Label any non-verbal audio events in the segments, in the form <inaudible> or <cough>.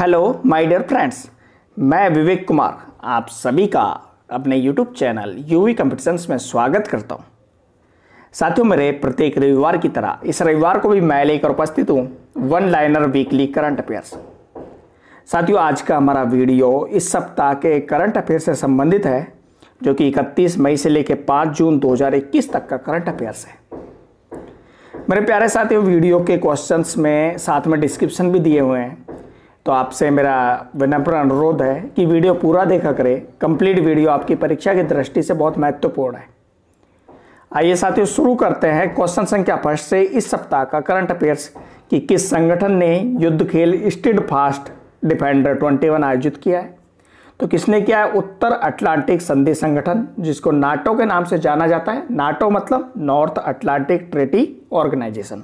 hello my dear friends मैं विवेक कुमार आप सभी का अपने यूट्यूब चैनल यूवी कम्पिटिशन्स में स्वागत करता हूँ साथियों मेरे प्रत्येक रविवार की तरह इस रविवार को भी मैं लेकर उपस्थित हूँ one liner weekly current affairs साथियों आज का हमारा वीडियो इस सप्ताह के करंट अफेयर्स से संबंधित है जो कि इकतीस मई से लेकर पाँच जून दो तक का करंट अफेयर्स है मेरे प्यारे साथियों वीडियो के क्वेश्चंस में साथ में डिस्क्रिप्शन भी दिए हुए हैं तो आपसे मेरा विनम्र अनुरोध है कि वीडियो पूरा देखा करें कंप्लीट वीडियो आपकी परीक्षा की दृष्टि से बहुत महत्वपूर्ण है आइए साथियों शुरू करते हैं क्वेश्चन संख्या फर्स्ट से इस सप्ताह का करंट अफेयर्स कि किस संगठन ने युद्ध खेल स्टिड फास्ट डिफेंडर 21 आयोजित किया है तो किसने किया है उत्तर अटलांटिक संधि संगठन जिसको नाटो के नाम से जाना जाता है नाटो मतलब North Atlantic treaty organisation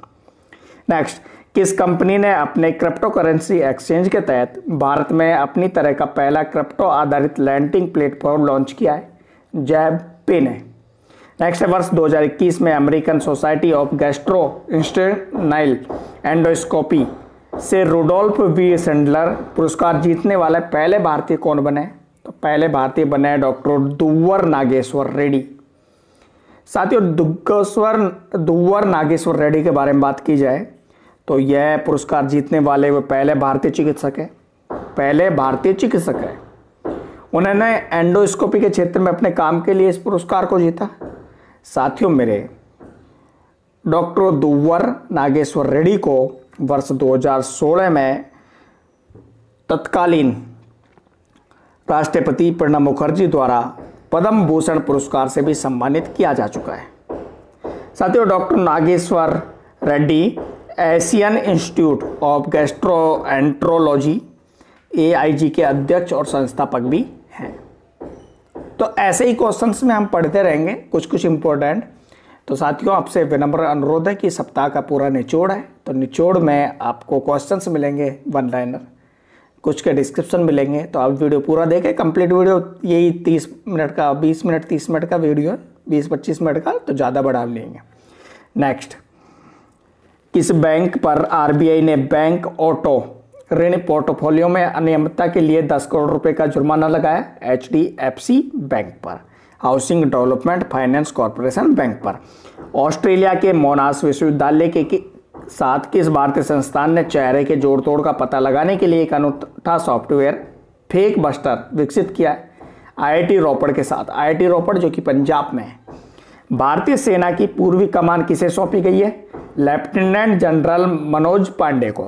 next किस कंपनी ने अपने क्रिप्टो करेंसी एक्सचेंज के तहत भारत में अपनी तरह का पहला क्रिप्टो आधारित लैंडिंग प्लेटफॉर्म लॉन्च किया है जैब पे ने नेक्स्ट वर्ष 2021 में American society of gastrointestinal endoscopy से रूडोल्फ वी सेंडलर पुरस्कार जीतने वाले पहले भारतीय कौन बने तो पहले भारतीय बने डॉक्टर दुवर नागेश्वर रेड्डी साथियों दुग्गेश्वर दुवर नागेश्वर रेड्डी के बारे में बात की जाए तो यह पुरस्कार जीतने वाले वे पहले भारतीय चिकित्सक है पहले भारतीय चिकित्सक है उन्होंने एंडोस्कोपी के क्षेत्र में अपने काम के लिए इस पुरस्कार को जीता साथियों मेरे डॉक्टर दुवर नागेश्वर रेड्डी को वर्ष 2016 में तत्कालीन राष्ट्रपति प्रणब मुखर्जी द्वारा पद्म भूषण पुरस्कार से भी सम्मानित किया जा चुका है साथियों doctor Nageshwar Reddy Asian institute of gastroenterology A K अध्यक्ष और संस्थापक भी हैं तो ऐसे ही क्वेश्चंस में हम पढ़ते रहेंगे कुछ कुछ इंपॉर्टेंट तो साथियों आपसे विनम्र अनुरोध है कि सप्ताह का पूरा निचोड़ है तो निचोड़ में आपको क्वेश्चंस मिलेंगे वन लाइनर कुछ के डिस्क्रिप्शन मिलेंगे तो आप वीडियो पूरा देखें कंप्लीट वीडियो यही तीस मिनट का बीस मिनट तीस मिनट का वीडियो है बीस पच्चीस मिनट का तो ज़्यादा बढ़ा लेंगे नेक्स्ट किस बैंक पर आरबीआई ने बैंक ऑटो ऋण पोर्टफोलियो में अनियमितता के लिए 10 करोड़ रुपए का जुर्माना लगाया एचडीएफसी बैंक पर housing development finance corporation bank पर ऑस्ट्रेलिया के मोनास विश्वविद्यालय के, साथ किस भारतीय संस्थान ने चेहरे के जोड़ तोड़ का पता लगाने के लिए एक अनूठा सॉफ्टवेयर फेक बस्टर विकसित किया है आई रोपड़ के साथ आई रोपड़ जो कि पंजाब में है भारतीय सेना की पूर्वी कमान किसे सौंपी गई है लेफ्टिनेंट जनरल मनोज पांडे को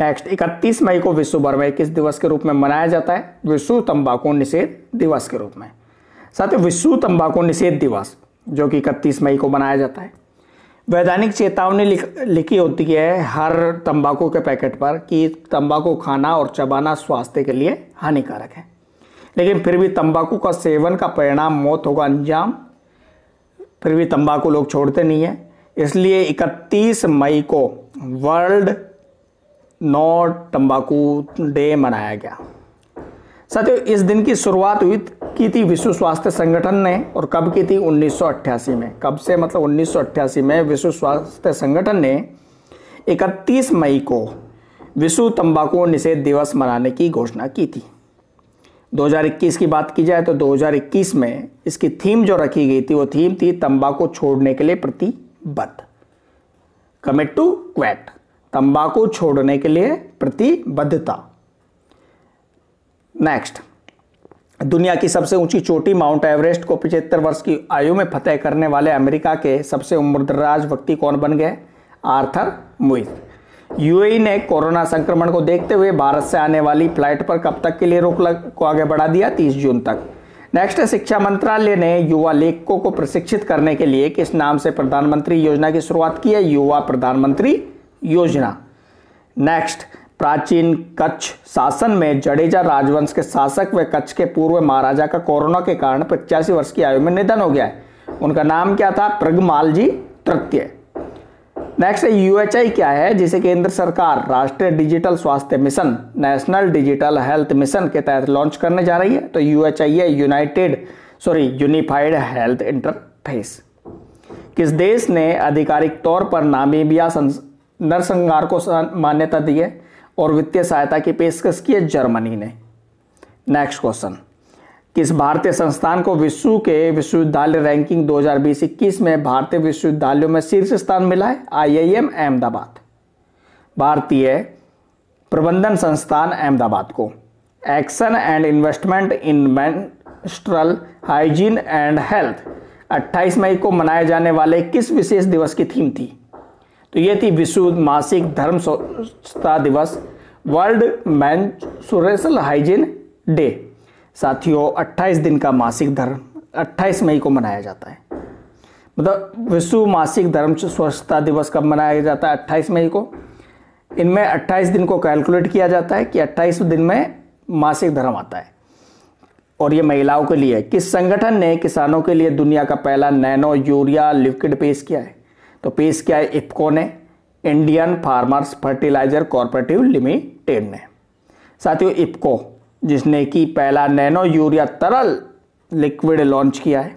नेक्स्ट 31 मई को विश्व भर में किस दिवस के रूप में मनाया जाता है विश्व तंबाकू निषेध दिवस के रूप में साथ ही विश्व तंबाकू निषेध दिवस जो कि इकतीस मई को मनाया जाता है वैधानिक चेतावनी लिख, लिखी होती है हर तंबाकू के पैकेट पर कि तंबाकू खाना और चबाना स्वास्थ्य के लिए हानिकारक है लेकिन फिर भी तंबाकू का सेवन का परिणाम मौत होगा अंजाम फिर भी तंबाकू लोग छोड़ते नहीं हैं इसलिए 31 मई को वर्ल्ड नो तंबाकू डे मनाया गया साथियों इस दिन की शुरुआत हुई की थी विश्व स्वास्थ्य संगठन ने और कब की थी 1988 में कब से मतलब 1988 में विश्व स्वास्थ्य संगठन ने 31 मई को विश्व तंबाकू निषेध दिवस मनाने की घोषणा की थी 2021 की बात की जाए तो 2021 में इसकी थीम जो रखी गई थी वो थीम थी तंबाकू छोड़ने के लिए प्रतिबद्ध कमिट टू क्वेट तंबाकू छोड़ने के लिए प्रतिबद्धता नेक्स्ट दुनिया की सबसे ऊंची चोटी माउंट एवरेस्ट को पिछहत्तर वर्ष की आयु में फतेह करने वाले अमेरिका के सबसे उम्रदराज व्यक्ति कौन बन गए आर्थर मुइज यूएई ने कोरोना संक्रमण को देखते हुए भारत से आने वाली फ्लाइट पर कब तक के लिए रोक लग को आगे बढ़ा दिया 30 जून तक नेक्स्ट शिक्षा मंत्रालय ने युवा लेखकों को प्रशिक्षित करने के लिए किस नाम से प्रधानमंत्री योजना की शुरुआत की है युवा प्रधानमंत्री योजना नेक्स्ट प्राचीन कच्छ शासन में जडेजा राजवंश के शासक व कच्छ के पूर्व महाराजा का कोरोना के कारण पचासी वर्ष की आयु में निधन हो गया है उनका नाम क्या था प्रगमाल जी तृतीय नेक्स्ट है यूएचआई क्या है जिसे केंद्र सरकार राष्ट्रीय डिजिटल स्वास्थ्य mission national digital health mission के तहत लॉन्च करने जा रही है तो यूएचआई है united sorry unified health interface किस देश ने आधिकारिक तौर पर नामीबिया नरसंहार को मान्यता दी है और वित्तीय सहायता की पेशकश की है जर्मनी ने नेक्स्ट क्वेश्चन किस भारतीय संस्थान को विश्व के विश्वविद्यालय रैंकिंग 2020 में भारतीय विश्वविद्यालयों में शीर्ष स्थान मिला है आईआईएम अहमदाबाद भारतीय प्रबंधन संस्थान अहमदाबाद को action and investment in menstrual hygiene and health 28 मई को मनाए जाने वाले किस विशेष दिवस की थीम थी तो ये थी विश्व मासिक धर्म स्वच्छता दिवस वर्ल्ड मैंसुरेशल हाइजीन डे साथियों 28 दिन का मासिक धर्म 28 मई को मनाया जाता है मतलब विश्व मासिक धर्म स्वच्छता दिवस कब मनाया जाता है 28 मई को इनमें 28 दिन को कैलकुलेट किया जाता है कि 28 दिन में मासिक धर्म आता है और ये महिलाओं के लिए किस संगठन ने किसानों के लिए दुनिया का पहला नैनो यूरिया लिक्विड पेश किया है तो पेश किया है इफ्को ने Indian farmers fertiliser cooperative limited ने साथियों इफ्को जिसने कि पहला नैनो यूरिया तरल लिक्विड लॉन्च किया है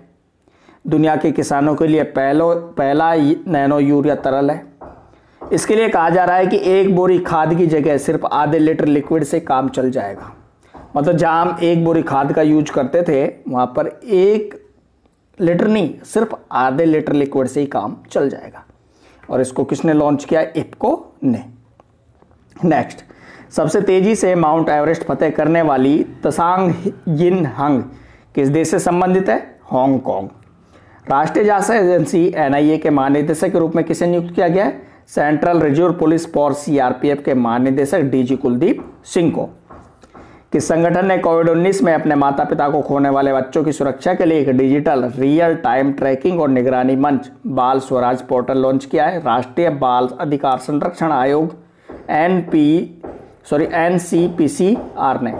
दुनिया के किसानों के लिए पहलो पहला नैनो यूरिया तरल है इसके लिए कहा जा रहा है कि एक बोरी खाद की जगह सिर्फ आधे लीटर लिक्विड से काम चल जाएगा मतलब जहाँ हम एक बोरी खाद का यूज करते थे वहाँ पर एक लीटर नहीं सिर्फ आधे लीटर लिक्विड से ही काम चल जाएगा और इसको किसने लॉन्च किया इपको ने नेक्स्ट सबसे तेजी से माउंट एवरेस्ट फतेह करने वाली तसांग यिन हंग किस देश से संबंधित है हांगकांग राष्ट्रीय जांच एजेंसी एनआईए के महानिदेशक के रूप में किसे नियुक्त किया गया है central reserve police for CRPF के महानिदेशक डीजी कुलदीप सिंह को किस संगठन ने कोविड 19 में अपने माता पिता को खोने वाले बच्चों की सुरक्षा के लिए एक डिजिटल रियल टाइम ट्रैकिंग और निगरानी मंच बाल स्वराज पोर्टल लॉन्च किया है राष्ट्रीय बाल अधिकार संरक्षण आयोग N sorry N C P C R ने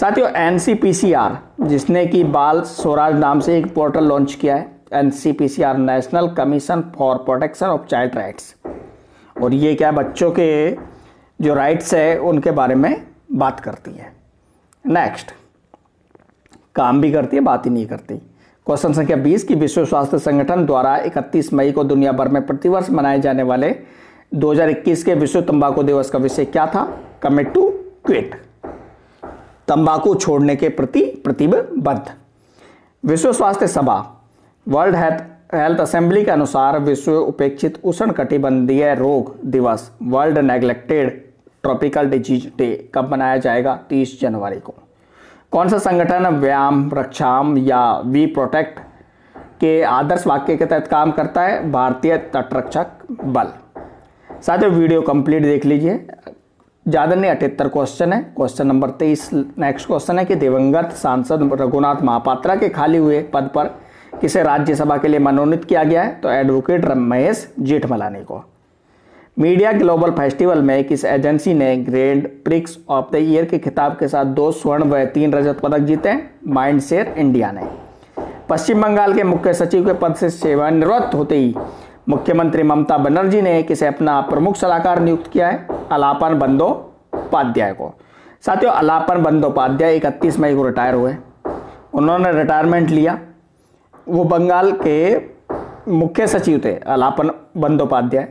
साथियों N C P C R जिसने कि बाल स्वराज नाम से एक पोर्टल लॉन्च किया है N C P C R national commission for protection of child rights और ये क्या बच्चों के जो राइट्स है उनके बारे में बात करती है नेक्स्ट काम भी करती है बात ही नहीं करती क्वेश्चन संख्या 20 की विश्व स्वास्थ्य संगठन द्वारा 31 मई को दुनिया भर में प्रतिवर्ष मनाए जाने वाले 2021 के विश्व तंबाकू दिवस का विषय क्या था कमिट टू क्विट तंबाकू छोड़ने के प्रति प्रतिबद्ध विश्व स्वास्थ्य सभा वर्ल्ड हेल्थ हेल्थ असेंबली के अनुसार विश्व उपेक्षित उष्ण कटिबंधीय रोग दिवस world neglected tropical disease day कब मनाया जाएगा 30 जनवरी को कौन सा संगठन व्यायाम रक्षाम या वी प्रोटेक्ट के आदर्श वाक्य के तहत काम करता है भारतीय तटरक्षक बल साथ साथियों वीडियो कंप्लीट देख लीजिए ज़्यादा नहीं अठहत्तर क्वेश्चन है क्वेश्चन नंबर तेईस नेक्स्ट क्वेश्चन है कि दिवंगत सांसद रघुनाथ महापात्रा के खाली हुए पद पर किसे राज्यसभा के लिए मनोनीत किया गया है तो एडवोकेट महेश जेठमलानी को मीडिया ग्लोबल फेस्टिवल में किस एजेंसी ने grand prix of the year के खिताब के साथ दो स्वर्ण व तीन रजत पदक जीते माइंड इंडिया ने पश्चिम बंगाल के मुख्य सचिव के पद से सेवानिवृत्त होते ही मुख्यमंत्री ममता बनर्जी ने किसे अपना प्रमुख सलाहकार नियुक्त किया है अलापन बंदोपाध्याय को साथियों अलापन बंदोपाध्याय इकतीस मई को रिटायर हुए उन्होंने रिटायरमेंट लिया वो बंगाल के मुख्य सचिव थे अलापन बंदोपाध्याय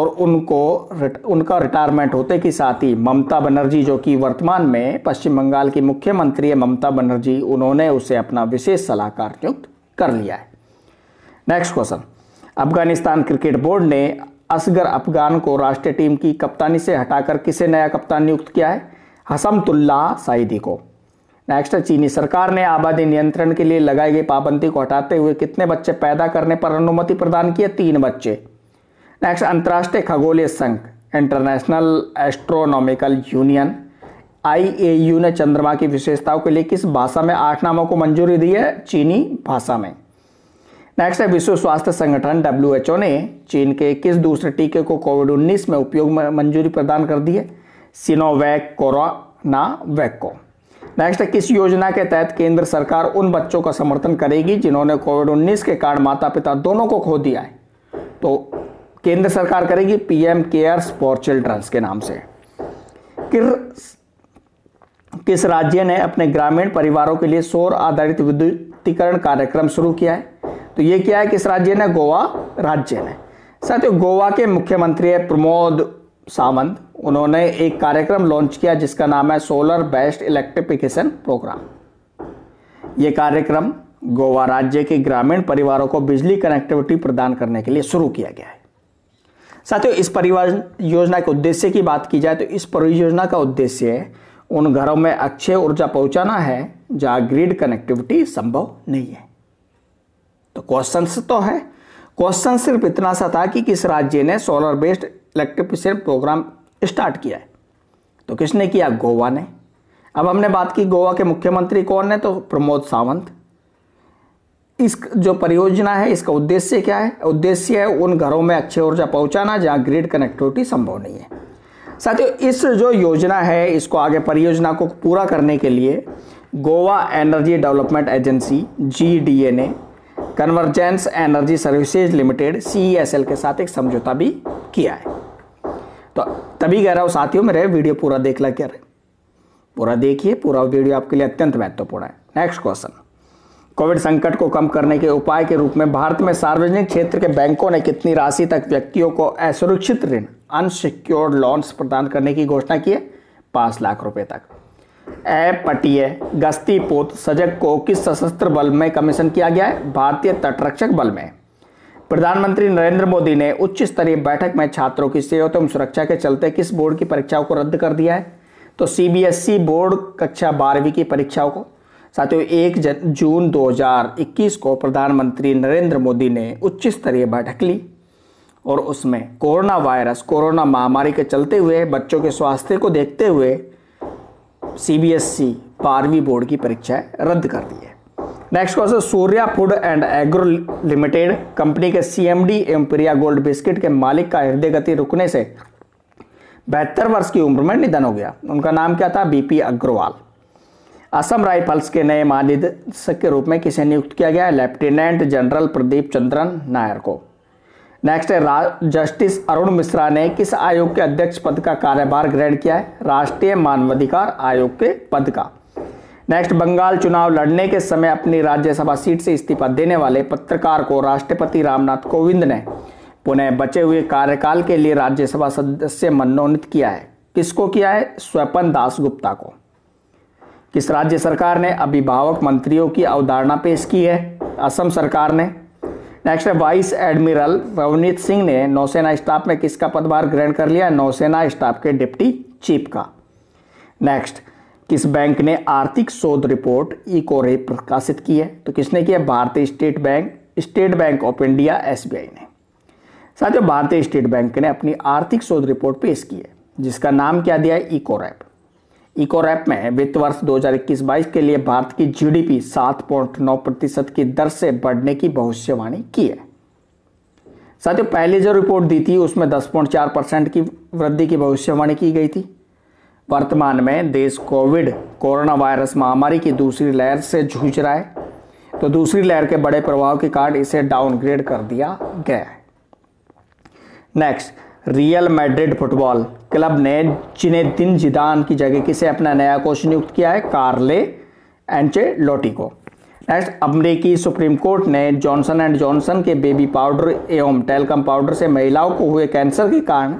और उनको रिट, उनका रिटायरमेंट होते के साथ ही ममता बनर्जी जो कि वर्तमान में पश्चिम बंगाल की मुख्यमंत्री है ममता बनर्जी उन्होंने उसे अपना विशेष सलाहकार नियुक्त कर लिया है next question Afghanistan cricket board ने असगर अफगान को राष्ट्रीय टीम की कप्तानी से हटाकर किसे नया कप्तान नियुक्त किया है हसमतुल्ला साइदी को नेक्स्ट चीनी सरकार ने आबादी नियंत्रण के लिए लगाई गई पाबंदी को हटाते हुए कितने बच्चे पैदा करने पर अनुमति प्रदान की है तीन बच्चे नेक्स्ट अंतर्राष्ट्रीय खगोलीय संघ इंटरनेशनल एस्ट्रोनॉमिकल यूनियन आईएयू ने चंद्रमा की विशेषताओं के लिए किस भाषा में आठ नामों को मंजूरी दी है चीनी भाषा में नेक्स्ट है विश्व स्वास्थ्य संगठन डब्ल्यू ने चीन के किस दूसरे टीके को कोविड उन्नीस में उपयोग में मंजूरी प्रदान कर दी है सिनोवैक कोरोना वैको नेक्स्ट है किस योजना के तहत केंद्र सरकार उन बच्चों का समर्थन करेगी जिन्होंने कोविड 19 के कारण माता पिता दोनों को खो दिया है तो केंद्र सरकार करेगी पीएम केयर्स फॉर चिल्ड्रंस के नाम से किस किस राज्य ने अपने ग्रामीण परिवारों के लिए सौर आधारित विद्युतीकरण कार्यक्रम शुरू किया है तो ये क्या है किस राज्य ने गोवा राज्य ने साथियों गोवा के मुख्यमंत्री है प्रमोद सावंत उन्होंने एक कार्यक्रम लॉन्च किया जिसका नाम है सोलर बेस्ड इलेक्ट्रिफिकेशन प्रोग्राम ये कार्यक्रम गोवा राज्य के ग्रामीण परिवारों को बिजली कनेक्टिविटी प्रदान करने के लिए शुरू किया गया है साथियों इस परिवार योजना के उद्देश्य की बात की जाए तो इस परियोजना का उद्देश्य उन घरों में अक्षय ऊर्जा पहुंचाना है जहां ग्रिड कनेक्टिविटी संभव नहीं है तो क्वेश्चन तो है क्वेश्चन सिर्फ इतना सा था कि किस राज्य ने solar based electrification programme start किया है तो किसने किया गोवा ने अब हमने बात की गोवा के मुख्यमंत्री कौन है तो प्रमोद सावंत इस जो परियोजना है इसका उद्देश्य क्या है उद्देश्य है उन घरों में अच्छी ऊर्जा पहुंचाना जहां ग्रिड कनेक्टिविटी संभव नहीं है साथियों इस जो योजना है इसको आगे परियोजना को पूरा करने के लिए Goa energy development agency G D convergence energy services limited CESL के साथ एक समझौता भी किया है तो तभी कह रहा हूँ साथियों मेरे वीडियो पूरा देख ला क्या पूरा देखिए पूरा वीडियो आपके लिए अत्यंत महत्वपूर्ण है नेक्स्ट क्वेश्चन कोविड संकट को कम करने के उपाय के रूप में भारत में सार्वजनिक क्षेत्र के बैंकों ने कितनी राशि तक व्यक्तियों को असुरक्षित ऋण अनसिक्योर्ड लोन्स प्रदान करने की घोषणा की है पाँच लाख रुपए तक पटिय गस्ती पोत सजग को किस सशस्त्र बल में कमीशन किया गया है भारतीय तटरक्षक बल में प्रधानमंत्री नरेंद्र मोदी ने उच्च स्तरीय बैठक में छात्रों की सेहत एवं सुरक्षा के चलते किस बोर्ड की परीक्षाओं को रद्द कर दिया है तो सीबीएसई e बोर्ड कक्षा बारहवीं की परीक्षाओं को साथियों एक जून 2021 को प्रधानमंत्री नरेंद्र मोदी ने उच्च स्तरीय बैठक ली और उसमें कोरोना वायरस कोरोना महामारी के चलते हुए बच्चों के स्वास्थ्य को देखते हुए सीबीएसई बारहवीं e बोर्ड की परीक्षाएं रद्द कर दी है next question Surya food and agro limited company के सीएमडी एम्पेरिया गोल्ड बिस्किट के मालिक का हृदय गति रुकने से बहत्तर वर्ष की उम्र में निधन हो गया उनका नाम क्या था बीपी अग्रवाल असम राइफल्स के नए महानिदेशक के रूप में किसे नियुक्त किया गया लेफ्टिनेंट जनरल प्रदीप चंद्रन नायर को नेक्स्ट है जस्टिस अरुण मिश्रा ने किस आयोग के अध्यक्ष पद का कार्यभार ग्रहण किया है राष्ट्रीय मानवाधिकार आयोग के पद का नेक्स्ट बंगाल चुनाव लड़ने के समय अपनी राज्यसभा सीट से इस्तीफा देने वाले पत्रकार को राष्ट्रपति रामनाथ कोविंद ने पुनः बचे हुए कार्यकाल के लिए राज्यसभा सदस्य मनोनीत किया है किसको किया है स्वपन दास गुप्ता को किस राज्य सरकार ने अभिभावक मंत्रियों की अवधारणा पेश की है असम सरकार ने नेक्स्ट है वाइस एडमिरल रवनीत सिंह ने नौसेना स्टाफ में किसका पदभार ग्रहण कर लिया नौसेना स्टाफ के डिप्टी चीफ का नेक्स्ट किस बैंक ने आर्थिक शोध रिपोर्ट इको कोरे प्रकाशित की है तो किसने की है भारतीय state bank state bank of India SBI ने साथियों भारतीय स्टेट बैंक ने अपनी आर्थिक शोध रिपोर्ट पेश की है जिसका नाम क्या दिया है इको कोरैप इकोरैप में वित्त वर्ष 2021-22 के लिए भारत की जीडीपी 7.9 प्रतिशत की दर से बढ़ने की भविष्यवाणी की है साथियों पहले जो रिपोर्ट दी थी उसमें 10.4 परसेंट की वृद्धि की भविष्यवाणी की गई थी वर्तमान में देश कोविड कोरोना वायरस महामारी की दूसरी लहर से जूझ रहा है तो दूसरी लहर के बड़े प्रभाव के कारण इसे डाउनग्रेड कर दिया गया है next Real Madrid football club ने जिन्हें दिन जिदान की जगह किसे अपना नया कोच नियुक्त किया है कार्ले एंचे लोटी को नेक्स्ट अमरीकी सुप्रीम कोर्ट ने जॉनसन एंड जॉनसन के बेबी पाउडर एवं टेलकम पाउडर से महिलाओं को हुए कैंसर के कारण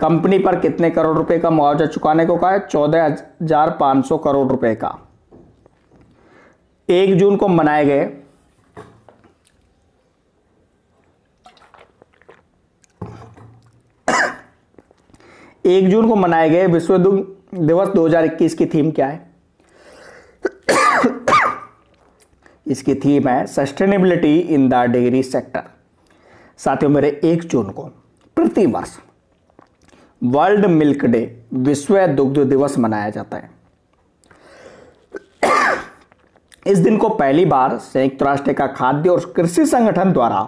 कंपनी पर कितने करोड़ रुपए का मुआवजा चुकाने को कहा है चौदह हजार पाँच सौ करोड़ रुपए का एक जून को मनाए गए एक जून को मनाए गए विश्व दुग्ध दिवस 2021 की थीम क्या है <coughs> इसकी थीम है sustainability in the dairy sector साथियों मेरे एक जून को प्रति वर्ष वर्ल्ड मिल्क डे विश्व दुग्ध दिवस मनाया जाता है <coughs> इस दिन को पहली बार संयुक्त राष्ट्र का खाद्य और कृषि संगठन द्वारा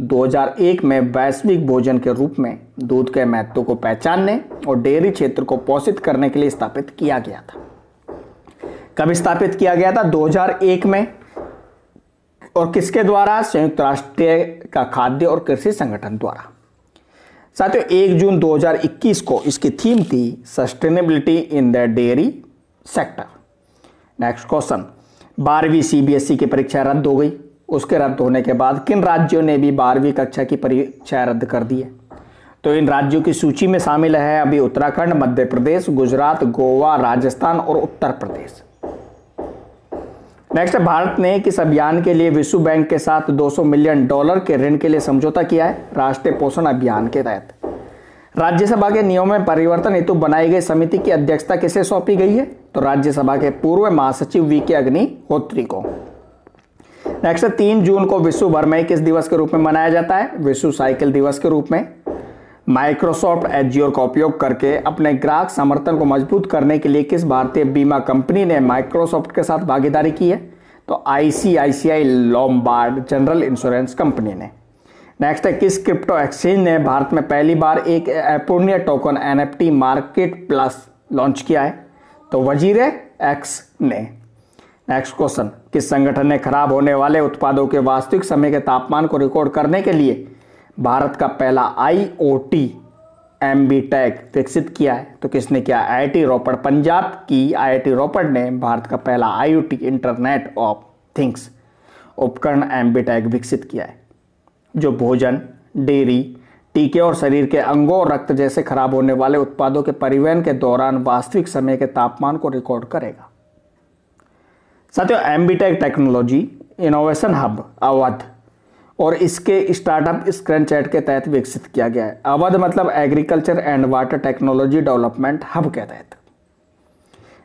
2001 में वैश्विक भोजन के रूप में दूध के महत्व को पहचानने और डेयरी क्षेत्र को पोषित करने के लिए स्थापित किया गया था कब स्थापित किया गया था 2001 में और किसके द्वारा संयुक्त राष्ट्र का खाद्य और कृषि संगठन द्वारा साथियों 1 जून 2021 को इसकी थीम थी sustainability in the dairy sector next question बारहवीं सीबीएसई e की परीक्षा रद्द हो गई उसके रद्द होने के बाद किन राज्यों ने भी बारहवीं कक्षा की परीक्षा रद्द कर दी है तो इन राज्यों की सूची में शामिल है अभी उत्तराखंड मध्य प्रदेश गुजरात गोवा राजस्थान और उत्तर प्रदेश नेक्स्ट भारत ने किस अभियान के लिए विश्व बैंक के साथ 200 मिलियन डॉलर के ऋण के लिए समझौता किया है राष्ट्रीय पोषण अभियान के तहत राज्यसभा के नियम में परिवर्तन हेतु बनाई गई समिति की अध्यक्षता किसे सौंपी गई है तो राज्यसभा के पूर्व महासचिव वी के अग्निहोत्री को नेक्स्ट तीन जून को विश्व भर में किस दिवस के रूप में मनाया जाता है विश्व साइकिल दिवस के रूप में माइक्रोसॉफ्ट एजियोर का उपयोग करके अपने ग्राहक समर्थन को मजबूत करने के लिए किस भारतीय बीमा कंपनी ने माइक्रोसॉफ्ट के साथ भागीदारी की है तो ICICI Lombard general insurance company ने नेक्स्ट है किस क्रिप्टो एक्सचेंज ने भारत में पहली बार एक एपोनिया token NFT market plus launch किया है तो वजीर एक्स ने नेक्स्ट क्वेश्चन किस संगठन ने खराब होने वाले उत्पादों के वास्तविक समय के तापमान को रिकॉर्ड करने के लिए भारत का पहला I O T M B tag विकसित किया है तो किसने किया आई टी रोपड़ पंजाब की आई आई टी रोपड़ ने भारत का पहला I O T internet of things उपकरण एम बी टैग विकसित किया है जो भोजन डेयरी टीके और शरीर के अंगों और रक्त जैसे खराब होने वाले उत्पादों के परिवहन के दौरान वास्तविक समय के तापमान को रिकॉर्ड करेगा साथियों एम्बीटेक टेक्नोलॉजी इनोवेशन हब अवध और इसके स्टार्टअप स्क्रैन चैट के तहत विकसित किया गया है अवध मतलब agriculture and water technology development hub के तहत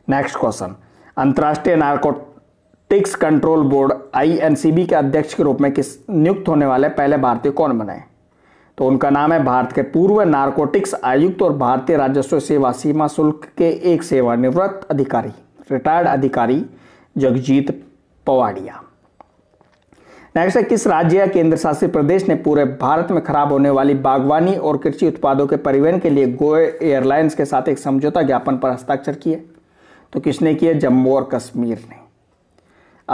नेक्स्ट क्वेश्चन अंतर्राष्ट्रीय नार्कोटिक्स कंट्रोल बोर्ड आईएनसीबी के अध्यक्ष के रूप में किस नियुक्त होने वाले पहले भारतीय कौन बने तो उनका नाम है भारत के पूर्व नार्कोटिक्स आयुक्त और भारतीय राजस्व सेवा सीमा शुल्क के एक सेवानिवृत्त अधिकारी रिटायर्ड अधिकारी जगजीत पवाड़िया नेक्स्ट है किस राज्य या केंद्र शासित प्रदेश ने पूरे भारत में खराब होने वाली बागवानी और कृषि उत्पादों के परिवहन के लिए गोए एयरलाइंस के साथ एक समझौता ज्ञापन पर हस्ताक्षर किए तो किसने किए जम्मू और कश्मीर ने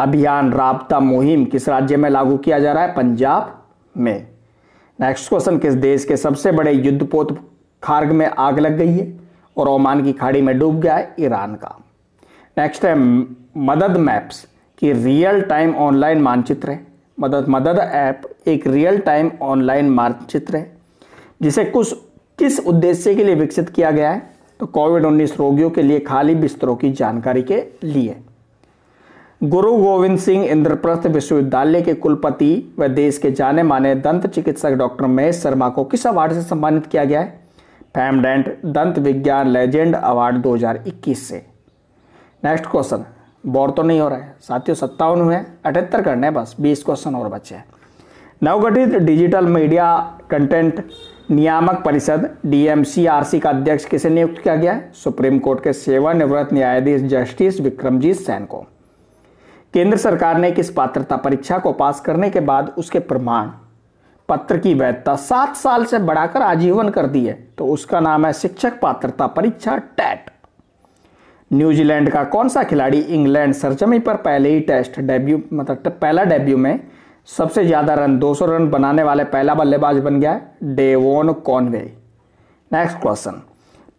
अभियान राबता मुहिम किस राज्य में लागू किया जा रहा है पंजाब में नेक्स्ट क्वेश्चन किस देश के सबसे बड़े युद्धपोत खार्ग में आग लग गई है और ओमान की खाड़ी में डूब गया है ईरान का नेक्स्ट है मदद मैप्स की रियल टाइम ऑनलाइन मानचित्र है मदद मदद ऐप एक रियल टाइम ऑनलाइन मानचित्र है जिसे कुछ किस उद्देश्य के लिए विकसित किया गया है तो कोविड उन्नीस रोगियों के लिए खाली बिस्तरों की जानकारी के लिए गुरु गोविंद सिंह इंद्रप्रस्थ विश्वविद्यालय के कुलपति व देश के जाने माने दंत चिकित्सक डॉक्टर महेश शर्मा को किस अवार्ड से सम्मानित किया गया है फैमडेंट दंत विज्ञान लेजेंड अवार्ड 2021 से नेक्स्ट क्वेश्चन बोर तो नहीं हो रहा है साथियों सत्तावन हुए अठहत्तर करने बस बीस क्वेश्चन और बचे हैं नवगठित डिजिटल मीडिया कंटेंट नियामक परिषद डीएमसीआरसी का अध्यक्ष किसे नियुक्त किया गया है सुप्रीम कोर्ट के सेवानिवृत्त न्यायाधीश जस्टिस विक्रमजीत सैन को केंद्र सरकार ने किस पात्रता परीक्षा को पास करने के बाद उसके प्रमाण पत्र की वैधता सात साल से बढ़ाकर आजीवन कर दी है तो उसका नाम है शिक्षक पात्रता परीक्षा टैट न्यूजीलैंड का कौन सा खिलाड़ी इंग्लैंड सरजमी पर पहले ही टेस्ट डेब्यू मतलब पहला डेब्यू में सबसे ज़्यादा रन 200 रन बनाने वाले पहला बल्लेबाज बन गया Devon Conway next question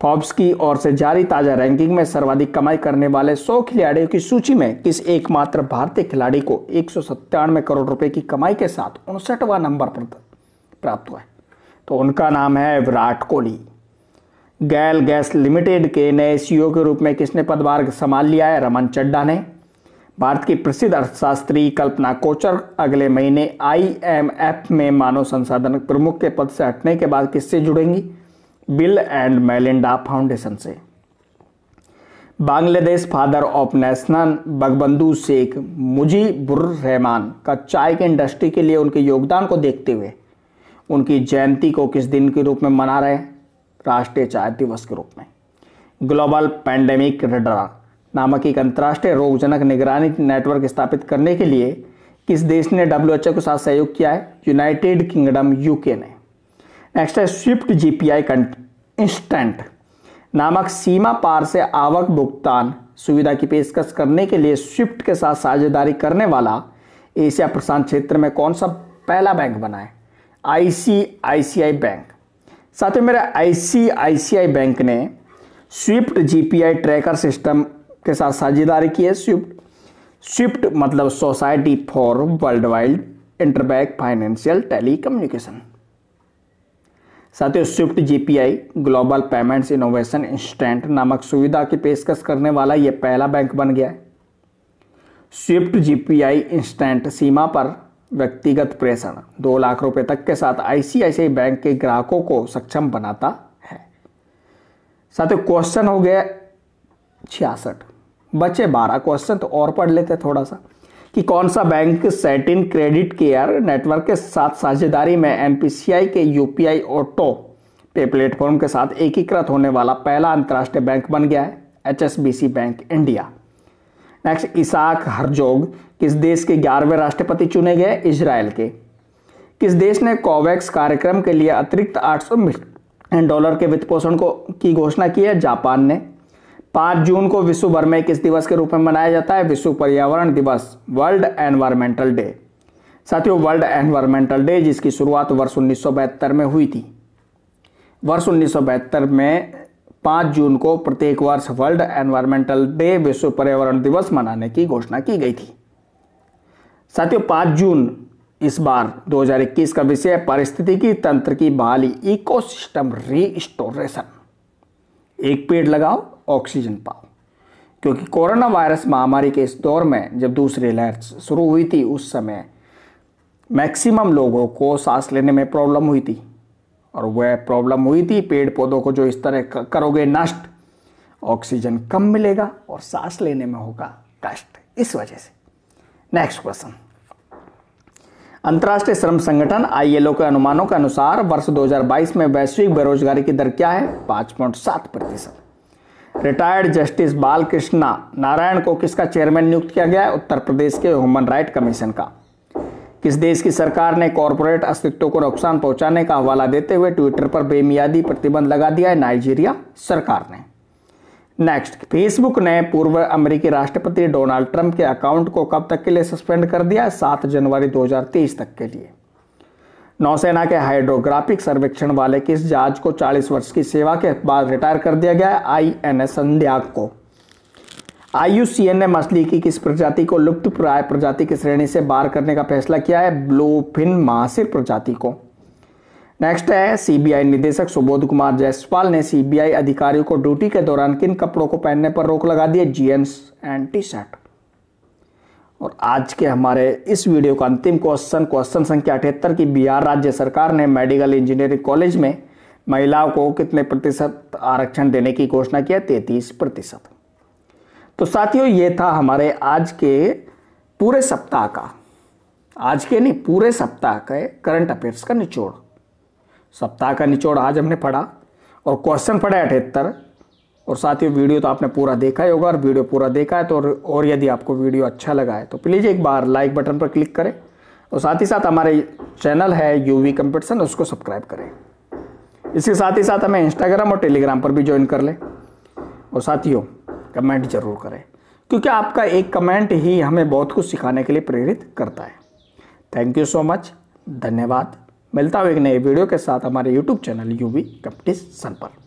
Forbes की ओर से जारी ताज़ा रैंकिंग में सर्वाधिक कमाई करने वाले 100 खिलाड़ियों की सूची में किस एकमात्र भारतीय खिलाड़ी को एक करोड़ रुपए की कमाई के साथ उनसठवा नंबर पर प्राप्त हुआ है तो उनका नाम है विराट कोहली गैल गैस लिमिटेड के नए सीईओ के रूप में किसने पदभार संभाल लिया है रमन चड्डा ने भारत की प्रसिद्ध अर्थशास्त्री कल्पना कोचर अगले महीने आईएमएफ में मानव संसाधन प्रमुख के पद से हटने के बाद किससे जुड़ेंगी बिल एंड मेलिंडा फाउंडेशन से Bangladesh father of national Bangabandhu Sheikh Mujibur Rahman का चाय के इंडस्ट्री के लिए उनके योगदान को देखते हुए उनकी जयंती को किस दिन के रूप में मना रहे हैं राष्ट्रीय चाय दिवस के रूप में ग्लोबल पैंडेमिक रेडरा नामक एक अंतर्राष्ट्रीय रोगजनक निगरानी नेटवर्क स्थापित करने के लिए किस देश ने डब्ल्यू के साथ सहयोग किया है यूनाइटेड किंगडम यूके ने नेक्स्ट है स्विफ्ट जीपीआई इंस्टेंट नामक सीमा पार से आवक भुगतान सुविधा की पेशकश करने के लिए स्विफ्ट के साथ साझेदारी करने वाला एशिया प्रशांत क्षेत्र में कौन सा पहला बैंक बना है आईसीआईसीआई बैंक साथ में मेरा आईसीआईसीआई बैंक ने स्विफ्ट जीपीआई ट्रैकर सिस्टम के साथ साझेदारी की है स्विफ्ट स्विफ्ट मतलब society for world wide interbank financial tele communication साथ ही SWIFT GPI global payments innovation instant नामक सुविधा की पेशकश करने वाला यह पहला बैंक बन गया है स्विफ्ट जीपीआई इंस्टेंट सीमा पर व्यक्तिगत प्रेषण दो लाख रुपए तक के साथ आईसीआईसीआई बैंक के ग्राहकों को सक्षम बनाता है ही क्वेश्चन हो गया छियासठ बचे बारह क्वेश्चन तो और पढ़ लेते थोड़ा सा कि कौन सा bank Satin credit care network के साथ साझेदारी में एनपीसीआई के यूपीआई ऑटो पे प्लेटफॉर्म के साथ एकीकृत होने वाला पहला अंतर्राष्ट्रीय बैंक बन गया है H bank India next Isaac Herzog किस देश के ग्यारहवें राष्ट्रपति चुने गए इसराइल के किस देश ने कोवैक्स कार्यक्रम के लिए अतिरिक्त 800 मिलियन डॉलर के वित्त पोषण को की घोषणा की है जापान ने पाँच जून को विश्व भर में किस दिवस के रूप में मनाया जाता है विश्व पर्यावरण दिवस वर्ल्ड एनवायरमेंटल डे साथियों वर्ल्ड एनवायरमेंटल डे जिसकी शुरुआत वर्ष उन्नीस में हुई थी वर्ष उन्नीस में 5 जून को प्रत्येक वर्ष वर्ल्ड एनवायरमेंटल डे विश्व पर्यावरण दिवस मनाने की घोषणा की गई थी साथियों 5 जून इस बार 2021 का विषय पारिस्थितिकी तंत्र की बहाली इकोसिस्टम रीस्टोरेशन एक पेड़ लगाओ ऑक्सीजन पाओ क्योंकि कोरोना वायरस महामारी के इस दौर में जब दूसरी लहर शुरू हुई थी उस समय मैक्सिमम लोगों को सांस लेने में प्रॉब्लम हुई थी और वह प्रॉब्लम हुई थी पेड़ पौधों को जो इस तरह करोगे नष्ट ऑक्सीजन कम मिलेगा और सांस लेने में होगा कष्ट इस वजह से नेक्स्ट क्वेश्चन अंतर्राष्ट्रीय श्रम संगठन आईएलओ के अनुमानों के अनुसार वर्ष 2022 में वैश्विक बेरोजगारी की दर क्या है पांच पॉइंट सात प्रतिशत रिटायर्ड जस्टिस बालकृष्णा नारायण को किसका चेयरमैन नियुक्त किया गया है उत्तर प्रदेश के ह्यूमन राइट कमीशन का किस देश की सरकार ने कॉरपोरेट अस्तित्व को नुकसान पहुंचाने का हवाला देते हुए ट्विटर पर बेमियादी प्रतिबंध लगा दिया है नाइजीरिया सरकार ने नेक्स्ट फेसबुक ने पूर्व अमेरिकी राष्ट्रपति डोनाल्ड ट्रंप के अकाउंट को कब तक के लिए सस्पेंड कर दिया सात जनवरी 2023 तक के लिए नौसेना के हाइड्रोग्राफिक सर्वेक्षण वाले किस जहाज को 40 वर्ष की सेवा के बाद रिटायर कर दिया गया आई एन एस संध्या को आईयूसीएन ने मछली की किस प्रजाति को लुप्त प्राय प्रजाति की श्रेणी से बाहर करने का फैसला किया है ब्लूफिन महासिर प्रजाति को नेक्स्ट है सीबीआई निदेशक सुबोध कुमार जायसवाल ने सीबीआई अधिकारियों को ड्यूटी के दौरान किन कपड़ों को पहनने पर रोक लगा दी है जीएंस एंड टी शर्ट और आज के हमारे इस वीडियो का अंतिम क्वेश्चन क्वेश्चन संख्या अठहत्तर की बिहार राज्य सरकार ने मेडिकल इंजीनियरिंग कॉलेज में महिलाओं को कितने प्रतिशत आरक्षण देने की घोषणा किया तैतीस प्रतिशत तो साथियों ये था हमारे आज के पूरे सप्ताह का आज के नहीं पूरे सप्ताह के करंट अफेयर्स का निचोड़ सप्ताह का निचोड़ आज हमने पढ़ा और क्वेश्चन पढ़ा अठहत्तर और साथियों वीडियो तो आपने पूरा देखा ही होगा और वीडियो पूरा देखा है तो और यदि आपको वीडियो अच्छा लगा है तो प्लीज़ एक बार लाइक बटन पर क्लिक करें और साथ ही साथ हमारे चैनल है यू वी उसको सब्सक्राइब करें इसके साथ ही साथ हमें इंस्टाग्राम और टेलीग्राम पर भी ज्वाइन कर लें और साथियों कमेंट जरूर करें क्योंकि आपका एक कमेंट ही हमें बहुत कुछ सिखाने के लिए प्रेरित करता है थैंक यू सो मच धन्यवाद मिलता हूँ एक नए वीडियो के साथ हमारे यूट्यूब चैनल यूवी सन पर